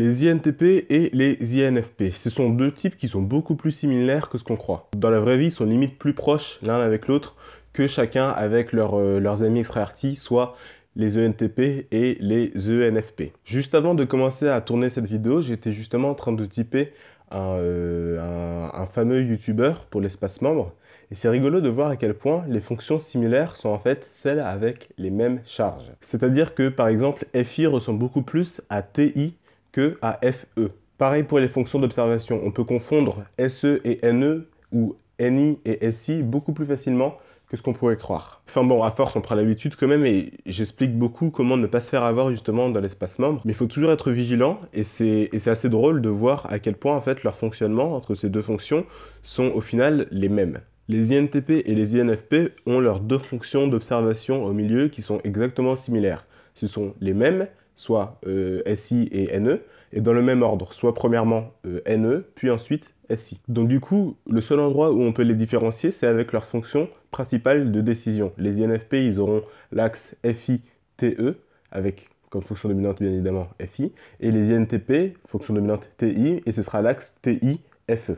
Les INTP et les INFP, ce sont deux types qui sont beaucoup plus similaires que ce qu'on croit. Dans la vraie vie, ils sont limite plus proches l'un avec l'autre que chacun avec leur, euh, leurs amis extravertis, soit les ENTP et les ENFP. Juste avant de commencer à tourner cette vidéo, j'étais justement en train de typer un, euh, un, un fameux youtubeur pour l'espace membre. Et c'est rigolo de voir à quel point les fonctions similaires sont en fait celles avec les mêmes charges. C'est-à-dire que par exemple FI ressemble beaucoup plus à TI que à FE. Pareil pour les fonctions d'observation, on peut confondre SE et NE ou NI et SI beaucoup plus facilement que ce qu'on pourrait croire. Enfin bon, à force, on prend l'habitude quand même et j'explique beaucoup comment ne pas se faire avoir justement dans l'espace membre. Mais il faut toujours être vigilant et c'est assez drôle de voir à quel point en fait leur fonctionnement entre ces deux fonctions sont au final les mêmes. Les INTP et les INFP ont leurs deux fonctions d'observation au milieu qui sont exactement similaires. Ce sont les mêmes, soit euh, SI et NE, et dans le même ordre, soit premièrement euh, NE, puis ensuite SI. Donc du coup, le seul endroit où on peut les différencier, c'est avec leur fonction principale de décision. Les INFP, ils auront l'axe FI-TE, avec comme fonction dominante bien évidemment FI, et les INTP, fonction dominante TI, et ce sera l'axe TI-FE.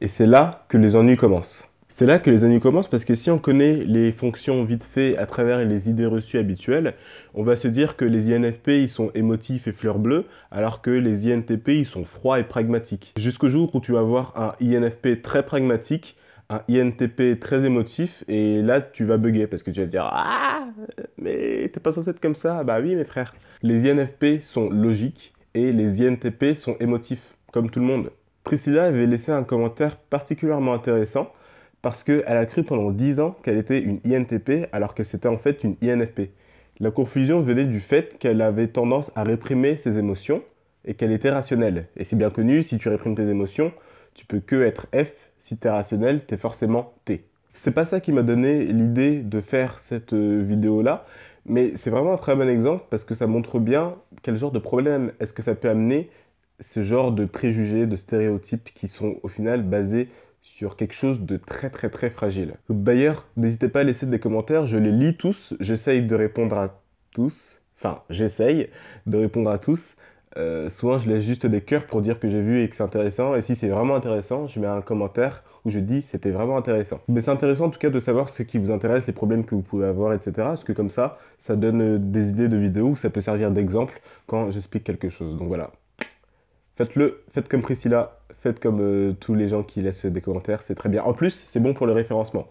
Et c'est là que les ennuis commencent. C'est là que les ennuis commencent parce que si on connaît les fonctions vite fait à travers les idées reçues habituelles, on va se dire que les INFP ils sont émotifs et fleurs bleues, alors que les INTP ils sont froids et pragmatiques. Jusqu'au jour où tu vas voir un INFP très pragmatique, un INTP très émotif, et là tu vas bugger parce que tu vas dire Ah, mais t'es pas censé être comme ça Bah oui, mes frères. Les INFP sont logiques et les INTP sont émotifs, comme tout le monde. Priscilla avait laissé un commentaire particulièrement intéressant parce qu'elle a cru pendant 10 ans qu'elle était une INTP alors que c'était en fait une INFP. La confusion venait du fait qu'elle avait tendance à réprimer ses émotions et qu'elle était rationnelle. Et c'est bien connu, si tu réprimes tes émotions, tu peux que être F, si t'es rationnel, t'es forcément T. C'est pas ça qui m'a donné l'idée de faire cette euh, vidéo-là, mais c'est vraiment un très bon exemple parce que ça montre bien quel genre de problème est-ce que ça peut amener ce genre de préjugés, de stéréotypes qui sont au final basés sur quelque chose de très très très fragile. D'ailleurs, n'hésitez pas à laisser des commentaires, je les lis tous, j'essaye de répondre à tous, enfin j'essaye de répondre à tous. Euh, souvent je laisse juste des cœurs pour dire que j'ai vu et que c'est intéressant, et si c'est vraiment intéressant, je mets un commentaire où je dis c'était vraiment intéressant. Mais c'est intéressant en tout cas de savoir ce qui vous intéresse, les problèmes que vous pouvez avoir, etc. Parce que comme ça, ça donne des idées de vidéos, ça peut servir d'exemple quand j'explique quelque chose. Donc voilà. Faites-le, faites comme Priscilla, faites comme euh, tous les gens qui laissent des commentaires, c'est très bien. En plus, c'est bon pour le référencement.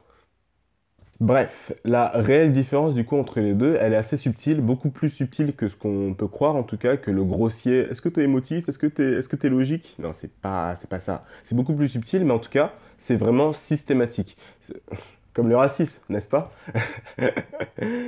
Bref, la réelle différence du coup entre les deux, elle est assez subtile, beaucoup plus subtile que ce qu'on peut croire en tout cas, que le grossier. Est-ce que t'es émotif Est-ce que t'es est es logique Non, c'est pas, pas ça. C'est beaucoup plus subtil, mais en tout cas, c'est vraiment systématique. Comme le racisme, n'est-ce pas Oh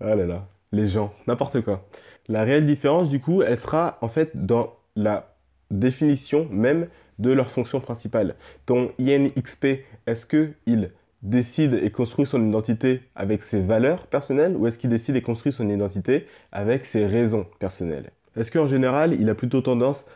là là, les gens, n'importe quoi. La réelle différence du coup, elle sera en fait dans la définition même de leur fonction principale. Ton INXP, est-ce qu'il décide et construit son identité avec ses valeurs personnelles ou est-ce qu'il décide et construit son identité avec ses raisons personnelles Est-ce qu'en général, il a plutôt tendance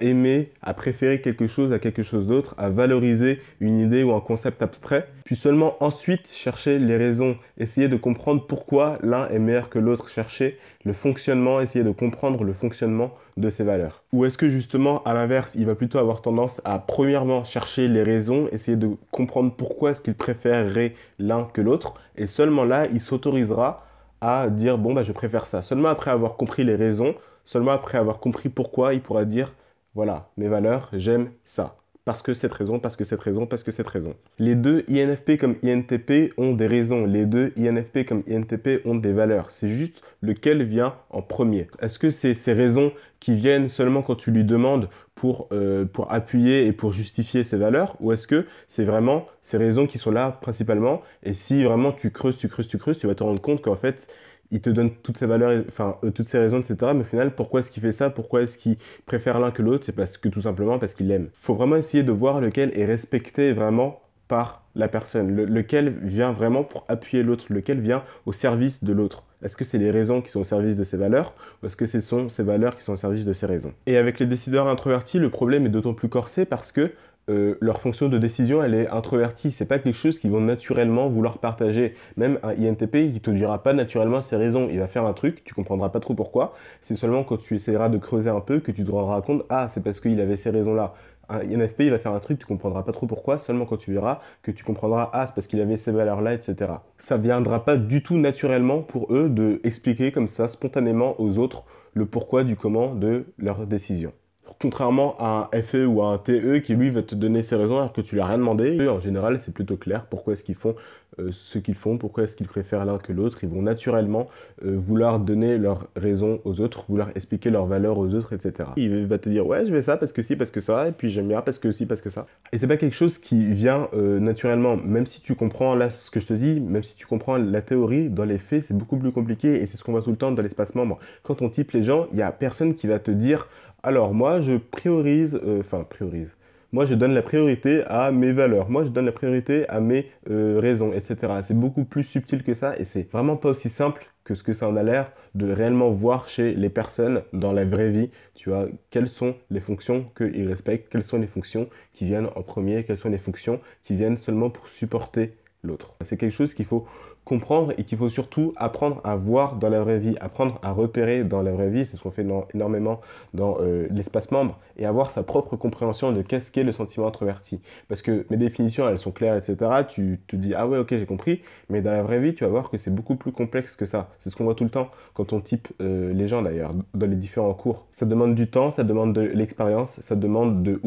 aimer, à préférer quelque chose à quelque chose d'autre, à valoriser une idée ou un concept abstrait, puis seulement ensuite chercher les raisons, essayer de comprendre pourquoi l'un est meilleur que l'autre, chercher le fonctionnement, essayer de comprendre le fonctionnement de ses valeurs. Ou est-ce que justement, à l'inverse, il va plutôt avoir tendance à premièrement chercher les raisons, essayer de comprendre pourquoi est-ce qu'il préférerait l'un que l'autre, et seulement là, il s'autorisera à dire bon bah je préfère ça. Seulement après avoir compris les raisons, seulement après avoir compris pourquoi, il pourra dire voilà, mes valeurs, j'aime ça. Parce que cette raison, parce que cette raison, parce que cette raison. Les deux INFP comme INTP ont des raisons. Les deux INFP comme INTP ont des valeurs. C'est juste lequel vient en premier. Est-ce que c'est ces raisons qui viennent seulement quand tu lui demandes pour, euh, pour appuyer et pour justifier ses valeurs Ou est-ce que c'est vraiment ces raisons qui sont là principalement Et si vraiment tu creuses, tu creuses, tu creuses, tu vas te rendre compte qu'en fait, il te donne toutes ses valeurs, enfin euh, toutes ses raisons, etc. Mais au final, pourquoi est-ce qu'il fait ça Pourquoi est-ce qu'il préfère l'un que l'autre C'est parce que tout simplement parce qu'il l'aime. Il Faut vraiment essayer de voir lequel est respecté vraiment par la personne, lequel vient vraiment pour appuyer l'autre, lequel vient au service de l'autre. Est-ce que c'est les raisons qui sont au service de ses valeurs ou est-ce que ce sont ses valeurs qui sont au service de ses raisons Et avec les décideurs introvertis, le problème est d'autant plus corsé parce que euh, leur fonction de décision, elle est introvertie. C'est pas quelque chose qu'ils vont naturellement vouloir partager. Même un INTP, il te dira pas naturellement ses raisons. Il va faire un truc, tu comprendras pas trop pourquoi. C'est seulement quand tu essaieras de creuser un peu que tu te rendras compte, ah, c'est parce qu'il avait ces raisons-là. Un INFP, il va faire un truc, tu comprendras pas trop pourquoi, seulement quand tu verras que tu comprendras, ah, c'est parce qu'il avait ces valeurs-là, etc. Ça viendra pas du tout naturellement pour eux de expliquer comme ça, spontanément aux autres, le pourquoi du comment de leur décision contrairement à un FE ou à un TE qui lui va te donner ses raisons alors que tu lui as rien demandé. en général, c'est plutôt clair pourquoi est-ce qu'ils font euh, ce qu'ils font, pourquoi est-ce qu'ils préfèrent l'un que l'autre. Ils vont naturellement euh, vouloir donner leurs raisons aux autres, vouloir expliquer leurs valeurs aux autres, etc. Il va te dire ouais, je vais ça parce que si, parce que ça, et puis j'aime bien parce que si, parce que ça. Et c'est pas quelque chose qui vient euh, naturellement, même si tu comprends là ce que je te dis, même si tu comprends la théorie, dans les faits, c'est beaucoup plus compliqué et c'est ce qu'on voit tout le temps dans l'espace membre. Quand on type les gens, il y a personne qui va te dire alors moi, je priorise, euh, enfin priorise, moi je donne la priorité à mes valeurs, moi je donne la priorité à mes euh, raisons, etc. C'est beaucoup plus subtil que ça et c'est vraiment pas aussi simple que ce que ça en a l'air de réellement voir chez les personnes dans la vraie vie, tu vois, quelles sont les fonctions qu'ils respectent, quelles sont les fonctions qui viennent en premier, quelles sont les fonctions qui viennent seulement pour supporter l'autre. C'est quelque chose qu'il faut comprendre et qu'il faut surtout apprendre à voir dans la vraie vie, apprendre à repérer dans la vraie vie. C'est ce qu'on fait énormément dans euh, l'espace membre et avoir sa propre compréhension de qu'est-ce qu'est le sentiment introverti. Parce que mes définitions, elles sont claires, etc. Tu te dis, ah ouais, ok, j'ai compris. Mais dans la vraie vie, tu vas voir que c'est beaucoup plus complexe que ça. C'est ce qu'on voit tout le temps quand on type euh, les gens d'ailleurs, dans les différents cours. Ça demande du temps, ça demande de l'expérience, ça demande de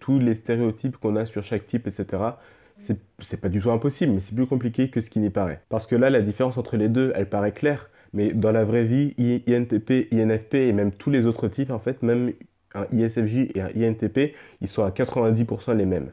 tous les stéréotypes qu'on a sur chaque type, etc c'est pas du tout impossible, mais c'est plus compliqué que ce qui n'y paraît. Parce que là, la différence entre les deux, elle paraît claire, mais dans la vraie vie, INTP, INFP et même tous les autres types, en fait, même un ISFJ et un INTP, ils sont à 90% les mêmes.